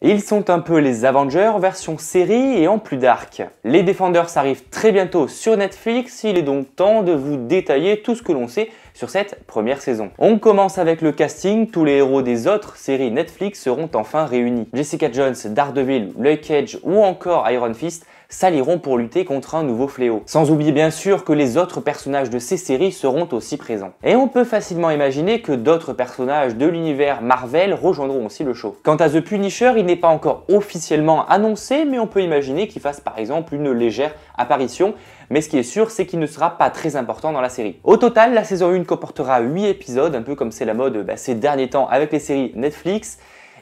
Ils sont un peu les Avengers version série et en plus dark. Les Defenders arrivent très bientôt sur Netflix, il est donc temps de vous détailler tout ce que l'on sait sur cette première saison. On commence avec le casting, tous les héros des autres séries Netflix seront enfin réunis. Jessica Jones, Daredevil, Luke Cage ou encore Iron Fist s'allieront pour lutter contre un nouveau fléau. Sans oublier bien sûr que les autres personnages de ces séries seront aussi présents. Et on peut facilement imaginer que d'autres personnages de l'univers Marvel rejoindront aussi le show. Quant à The Punisher, il n'est pas encore officiellement annoncé, mais on peut imaginer qu'il fasse par exemple une légère apparition, mais ce qui est sûr, c'est qu'il ne sera pas très important dans la série. Au total, la saison 1 comportera 8 épisodes, un peu comme c'est la mode bah, ces derniers temps avec les séries Netflix,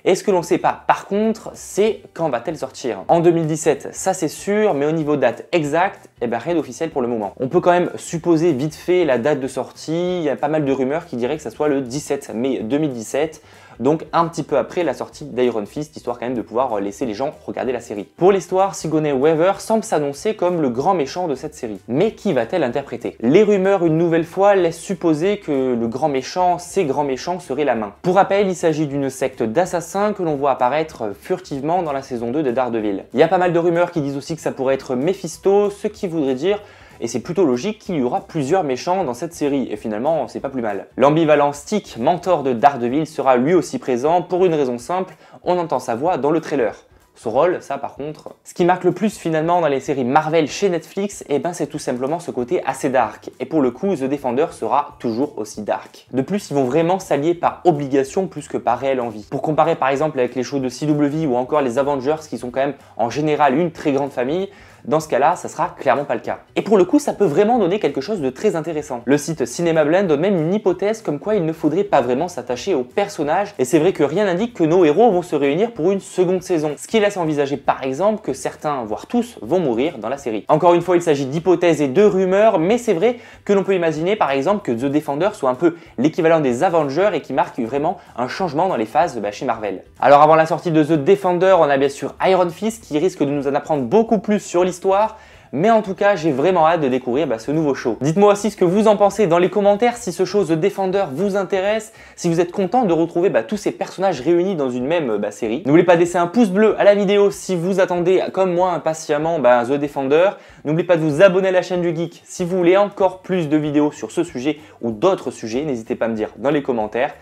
et ce que l'on ne sait pas par contre, c'est quand va-t-elle sortir En 2017, ça c'est sûr, mais au niveau date exacte, eh ben, rien d'officiel pour le moment. On peut quand même supposer vite fait la date de sortie, il y a pas mal de rumeurs qui diraient que ça soit le 17 mai 2017 donc un petit peu après la sortie d'Iron Fist, histoire quand même de pouvoir euh, laisser les gens regarder la série. Pour l'histoire, Sigourney Weaver semble s'annoncer comme le grand méchant de cette série. Mais qui va-t-elle interpréter Les rumeurs, une nouvelle fois, laissent supposer que le grand méchant, ces grands méchants, seraient la main. Pour rappel, il s'agit d'une secte d'assassins que l'on voit apparaître euh, furtivement dans la saison 2 de Daredevil. Il y a pas mal de rumeurs qui disent aussi que ça pourrait être Mephisto, ce qui voudrait dire et c'est plutôt logique qu'il y aura plusieurs méchants dans cette série, et finalement c'est pas plus mal. L'ambivalent Stick, mentor de Daredevil, sera lui aussi présent pour une raison simple, on entend sa voix dans le trailer ce rôle, ça par contre. Ce qui marque le plus finalement dans les séries Marvel chez Netflix, et eh ben c'est tout simplement ce côté assez dark. Et pour le coup, The Defender sera toujours aussi dark. De plus, ils vont vraiment s'allier par obligation plus que par réelle envie. Pour comparer par exemple avec les shows de CW ou encore les Avengers qui sont quand même en général une très grande famille, dans ce cas-là, ça sera clairement pas le cas. Et pour le coup, ça peut vraiment donner quelque chose de très intéressant. Le site Blend donne même une hypothèse comme quoi il ne faudrait pas vraiment s'attacher aux personnages, et c'est vrai que rien n'indique que nos héros vont se réunir pour une seconde saison, ce qui envisager par exemple que certains, voire tous, vont mourir dans la série. Encore une fois, il s'agit d'hypothèses et de rumeurs, mais c'est vrai que l'on peut imaginer par exemple que The Defender soit un peu l'équivalent des Avengers et qui marque vraiment un changement dans les phases bah, chez Marvel. Alors avant la sortie de The Defender, on a bien sûr Iron Fist qui risque de nous en apprendre beaucoup plus sur l'histoire, mais en tout cas, j'ai vraiment hâte de découvrir bah, ce nouveau show. Dites-moi aussi ce que vous en pensez dans les commentaires, si ce show The Defender vous intéresse, si vous êtes content de retrouver bah, tous ces personnages réunis dans une même bah, série. N'oubliez pas de laisser un pouce bleu à la vidéo si vous attendez, comme moi impatiemment, The Defender. N'oubliez pas de vous abonner à la chaîne du Geek si vous voulez encore plus de vidéos sur ce sujet ou d'autres sujets. N'hésitez pas à me dire dans les commentaires.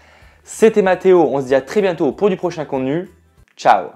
C'était Mathéo, on se dit à très bientôt pour du prochain contenu. Ciao